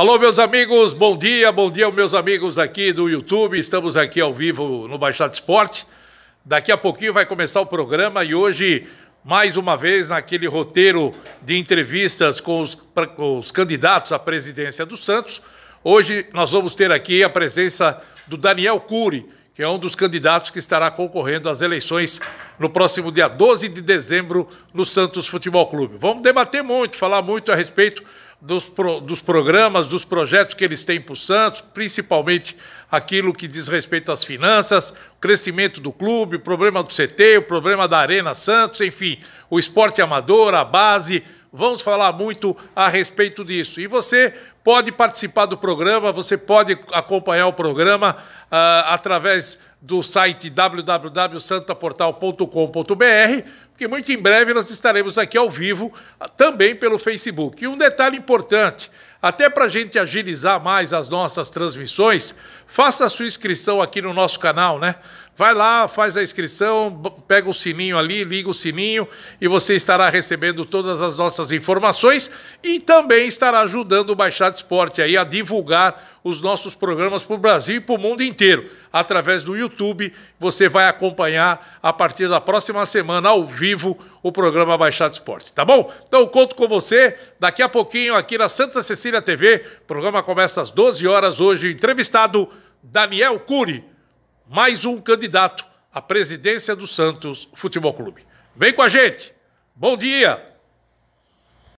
Alô, meus amigos, bom dia, bom dia, meus amigos aqui do YouTube. Estamos aqui ao vivo no Baixada Esporte. Daqui a pouquinho vai começar o programa e hoje, mais uma vez, naquele roteiro de entrevistas com os, com os candidatos à presidência do Santos, hoje nós vamos ter aqui a presença do Daniel Cury, que é um dos candidatos que estará concorrendo às eleições no próximo dia 12 de dezembro no Santos Futebol Clube. Vamos debater muito, falar muito a respeito dos, pro, dos programas, dos projetos que eles têm para o Santos, principalmente aquilo que diz respeito às finanças, o crescimento do clube, o problema do CT, o problema da Arena Santos, enfim, o esporte amador, a base. Vamos falar muito a respeito disso. E você pode participar do programa, você pode acompanhar o programa uh, através do site www.santaportal.com.br, porque muito em breve nós estaremos aqui ao vivo, ah, também pelo Facebook. E um detalhe importante, até para a gente agilizar mais as nossas transmissões, faça a sua inscrição aqui no nosso canal, né? Vai lá, faz a inscrição, pega o sininho ali, liga o sininho e você estará recebendo todas as nossas informações e também estará ajudando o Baixada Esporte aí a divulgar os nossos programas para o Brasil e para o mundo inteiro. Através do YouTube, você vai acompanhar a partir da próxima semana, ao vivo, o programa Baixada Esporte, tá bom? Então conto com você daqui a pouquinho aqui na Santa Cecília TV. O programa começa às 12 horas hoje. Entrevistado Daniel Cury mais um candidato à presidência do Santos Futebol Clube. Vem com a gente! Bom dia!